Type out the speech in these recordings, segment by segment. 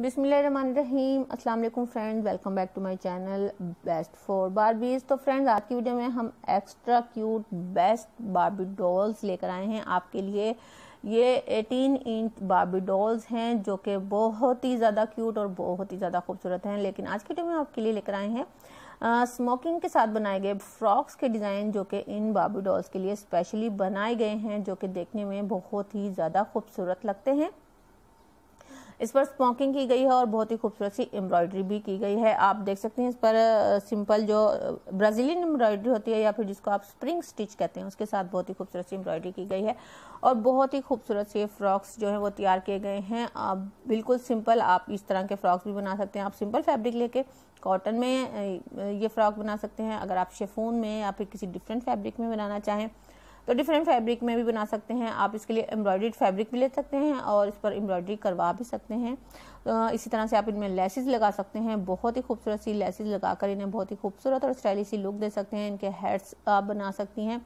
बिसमीम अल्लाम friends welcome back to my channel best for Barbies तो फ्रेंड्स आज की वीडियो में हम extra cute best Barbie dolls लेकर आए हैं आपके लिए ये 18 इंच बारबी डॉल्स हैं जो कि बहुत ही ज़्यादा क्यूट और बहुत ही ज़्यादा खूबसूरत हैं लेकिन आज की वीडियो में आपके लिए लेकर आए हैं स्मोकिंग स्मोकिंग के साथ बनाए गए फ्रॉक्स के डिज़ाइन जो कि इन बाबी डॉल्स के लिए स्पेशली बनाए गए हैं जो कि देखने में बहुत ही ज़्यादा खूबसूरत लगते हैं इस पर स्मोकिंग की गई है और बहुत ही खूबसूरत सी एम्ब्रॉयडरी भी की गई है आप देख सकते हैं इस पर सिंपल जो ब्राज़ीलियन एम्ब्रॉयडरी होती है या फिर जिसको आप स्प्रिंग स्टिच कहते हैं उसके साथ बहुत ही खूबसूरत सी एम्ब्रॉयडरी की गई है और बहुत ही खूबसूरत से फ्रॉक्स जो है वो तैयार किए गए हैं आप बिल्कुल सिंपल आप इस तरह के फ्रॉक्स भी बना सकते हैं आप सिंपल फैब्रिक लेके कॉटन में ये फ्रॉक बना सकते हैं अगर आप शेफून में या फिर किसी डिफरेंट फैब्रिक में बनाना चाहें तो डिफरेंट फैब्रिक में भी बना सकते हैं आप इसके लिए एम्ब्रॉयड्रीड फैब्रिक भी ले सकते हैं और इस पर एम्ब्रॉयड्री करवा भी सकते हैं तो इसी तरह से आप इनमें लेसेस लगा सकते हैं बहुत ही खूबसूरत सी लेसेस लगाकर इन्हें बहुत ही खूबसूरत और स्टाइलिश सी लुक दे सकते हैं इनके हेड्स आप बना सकती हैं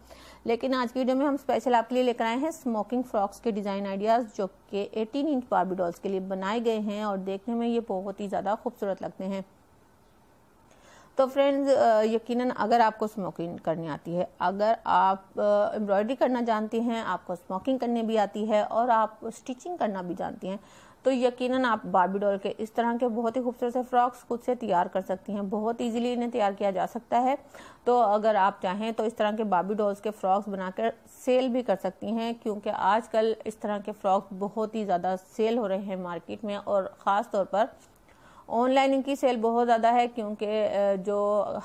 लेकिन आज की वीडियो में हम स्पेशल आपके लिए लेकर आए हैं स्मोकिंग फ्रॉक्स के डिज़ाइन आइडियाज़ जो कि एटीन इंच बारबी डॉल्स के लिए बनाए गए हैं और देखने में ये बहुत ही ज़्यादा खूबसूरत लगते हैं तो फ्रेंड्स यकीनन अगर आपको स्मोकिंग करनी आती है अगर आप एम्ब्रॉयडरी करना जानती हैं आपको स्मोकिंग करने भी आती है और आप स्टिचिंग करना भी जानती हैं तो यकीनन आप बारबी डॉल के इस तरह के बहुत ही खूबसूरत से फ्रॉक्स खुद से तैयार कर सकती हैं बहुत इजीली इन्हें तैयार किया जा सकता है तो अगर आप चाहें तो इस तरह के बारबी डॉल्स के फ्रॉक्स बनाकर सेल भी कर सकती हैं क्योंकि आजकल इस तरह के फ्रॉक्स बहुत ही ज़्यादा सेल हो रहे हैं मार्केट में और ख़ास तौर पर ऑनलाइन इनकी सेल बहुत ज़्यादा है क्योंकि जो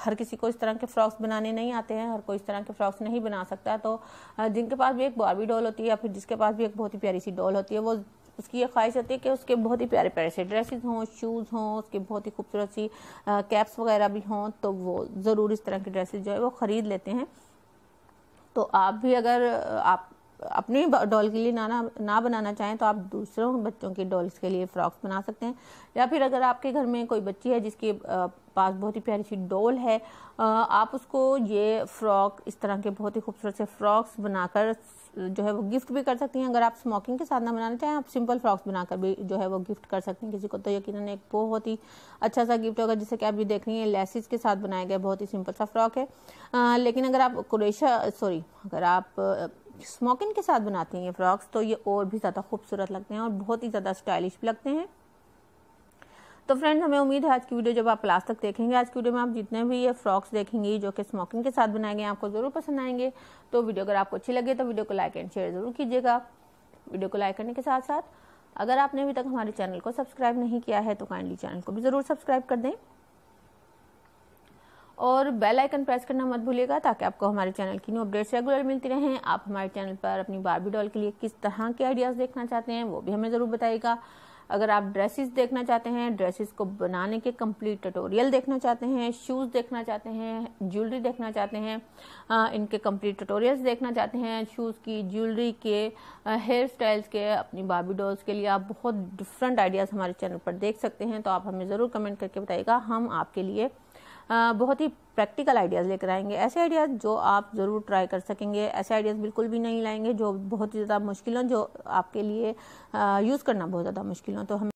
हर किसी को इस तरह के फ्रॉक्स बनाने नहीं आते हैं हर कोई इस तरह के फ्रॉक्स नहीं बना सकता तो जिनके पास भी एक बारबी डॉल होती है या फिर जिसके पास भी एक बहुत ही प्यारी सी डॉल होती है वो उसकी ये ख्वाहिश होती है कि उसके बहुत ही प्यारे प्यारे से ड्रेसेस हों शूज़ हों उसके बहुत ही खूबसूरत सी कैप्स वगैरह भी हों तो वो ज़रूर इस तरह की ड्रेसेस जो है वो ख़रीद लेते हैं तो आप भी अगर आप अपनी डॉल के लिए नाना ना बनाना चाहें तो आप दूसरों बच्चों के डॉल्स के लिए फ्रॉक्स बना सकते हैं या फिर अगर आपके घर में कोई बच्ची है जिसके पास बहुत ही प्यारी सी डॉल है आप उसको ये फ्रॉक इस तरह के बहुत ही खूबसूरत से फ्रॉक्स बनाकर जो है वो गिफ्ट भी कर सकती हैं अगर आप स्मोकिंग के साथ ना बनाना चाहें आप सिंपल फ्रॉक्स बनाकर भी जो है वो गिफ्ट कर सकती हैं किसी को तो यकीन एक बहुत ही अच्छा सा गिफ्ट होगा जिसे कि आप ये देख रही हैं लेसिस के साथ बनाया गया बहुत ही सिंपल सा फ्रॉक है आ, लेकिन अगर आप क्रोशिया सॉरी अगर आप स्मोकिंग के साथ बनाती हैं ये फ्रॉक्स तो ये और भी ज़्यादा खूबसूरत लगते हैं और बहुत ही ज़्यादा स्टाइलिश भी लगते हैं तो फ्रेंड्स हमें उम्मीद है आज की वीडियो जब आप लास्ट तक देखेंगे आज की वीडियो में आप जितने भी ये फ्रॉक्स देखेंगे जो कि स्मोकिंग के साथ बनाए गए आपको ज़रूर पसंद आएंगे तो वीडियो अगर आपको अच्छी लगे तो वीडियो को लाइक एंड शेयर ज़रूर कीजिएगा वीडियो को लाइक करने के साथ साथ अगर आपने अभी तक हमारे चैनल को सब्सक्राइब नहीं किया है तो काइंडली चैनल को भी ज़रूर सब्सक्राइब कर दें और बेल आइकन प्रेस करना मत भूलिएगा ताकि आपको हमारे चैनल की न्यू अपडेट्स रेगुलर मिलती रहें आप हमारे चैनल पर अपनी बारबी डॉल के लिए किस तरह के आइडियाज़ देखना चाहते हैं वो भी हमें ज़रूर बताइएगा अगर आप ड्रेसेस देखना चाहते हैं ड्रेसेस को बनाने के कंप्लीट ट्यूटोरियल देखना चाहते हैं शूज़ देखना चाहते हैं ज्वेलरी देखना चाहते हैं इनके कंप्लीट ट्यूटोरियल्स देखना चाहते हैं शूज़ की ज्वेलरी के हेयर स्टाइल्स के अपनी बाबी डॉल्स के लिए आप बहुत डिफरेंट आइडियाज़ हमारे चैनल पर देख सकते हैं तो आप हमें ज़रूर कमेंट करके बताइएगा हम आपके लिए बहुत ही प्रैक्टिकल आइडियाज़ लेकर आएंगे ऐसे आइडियाज़ जो आप ज़रूर ट्राई कर सकेंगे ऐसे आइडियाज़ बिल्कुल भी नहीं लाएंगे जो बहुत ही ज़्यादा मुश्किल हों जो आपके लिए यूज़ करना बहुत ज़्यादा मुश्किल हो तो हम